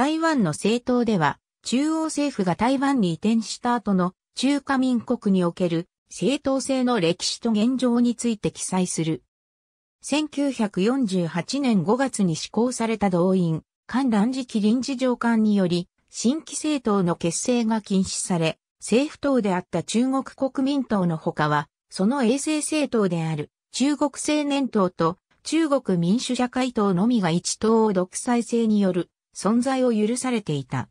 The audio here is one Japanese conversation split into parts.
台湾の政党では、中央政府が台湾に移転した後の中華民国における政党制の歴史と現状について記載する。1948年5月に施行された動員、関乱時期臨時上官により、新規政党の結成が禁止され、政府党であった中国国民党のほかは、その衛星政党である中国青年党と中国民主社会党のみが一党を独裁制による存在を許されていた。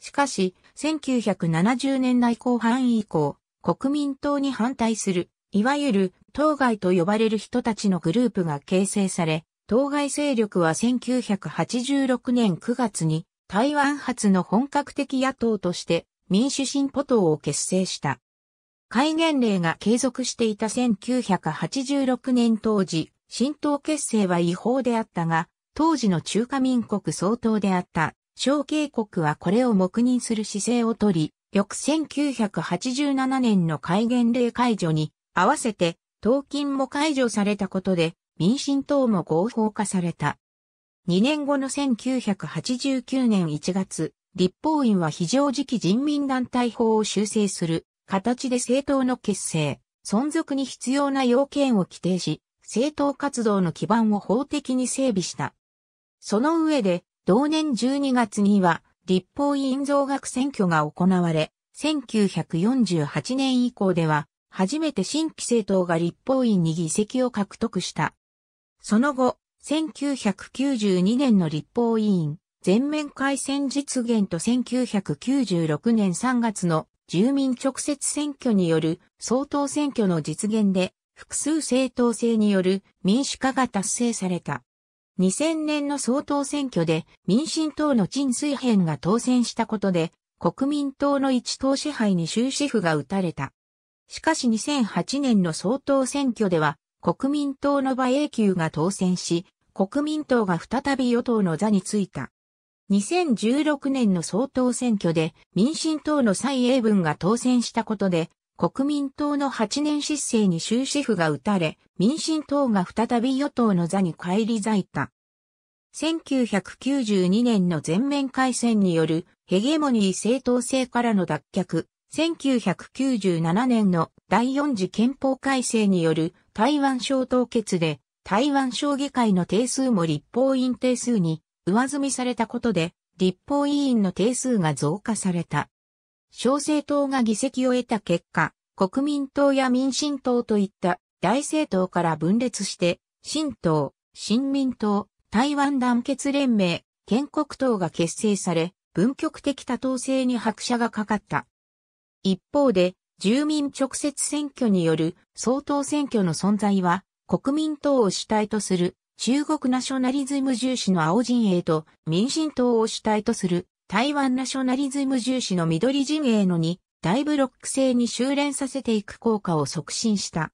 しかし、1970年代後半以降、国民党に反対する、いわゆる当該と呼ばれる人たちのグループが形成され、当該勢力は1986年9月に台湾発の本格的野党として民主進歩党を結成した。戒厳令が継続していた1986年当時、新党結成は違法であったが、当時の中華民国総統であった小慶国はこれを黙認する姿勢をとり、翌1987年の戒厳令解除に合わせて、党金も解除されたことで、民進党も合法化された。2年後の1989年1月、立法院は非常時期人民団体法を修正する形で政党の結成、存続に必要な要件を規定し、政党活動の基盤を法的に整備した。その上で、同年12月には、立法院増額選挙が行われ、1948年以降では、初めて新規政党が立法院に議席を獲得した。その後、1992年の立法委員、全面改選実現と1996年3月の住民直接選挙による総統選挙の実現で、複数政党制による民主化が達成された。2000年の総統選挙で民進党の陳水編が当選したことで、国民党の一党支配に終止符が打たれた。しかし2008年の総統選挙では、国民党の馬英九が当選し、国民党が再び与党の座についた。2016年の総統選挙で民進党の蔡英文が当選したことで、国民党の8年失政に終止符が打たれ、民進党が再び与党の座に返り咲いた。1992年の全面開戦によるヘゲモニー正当性からの脱却、1997年の第4次憲法改正による台湾省凍結で台湾省議会の定数も立法院定数に上積みされたことで立法委員の定数が増加された。小政党が議席を得た結果、国民党や民進党といった大政党から分裂して、新党、新民党、台湾団結連盟、建国党が結成され、文局的多党制に拍車がかかった。一方で、住民直接選挙による総統選挙の存在は、国民党を主体とする中国ナショナリズム重視の青陣営と民進党を主体とする台湾ナショナリズム重視の緑陣営のに大ブロック制に修練させていく効果を促進した。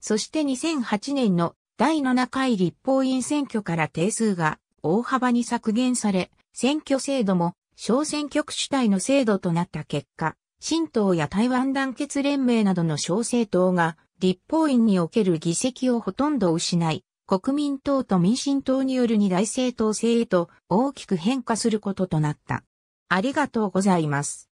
そして2008年の第7回立法院選挙から定数が大幅に削減され、選挙制度も小選挙区主体の制度となった結果、新党や台湾団結連盟などの小政党が立法院における議席をほとんど失い、国民党と民進党による二大政党制へと大きく変化することとなった。ありがとうございます。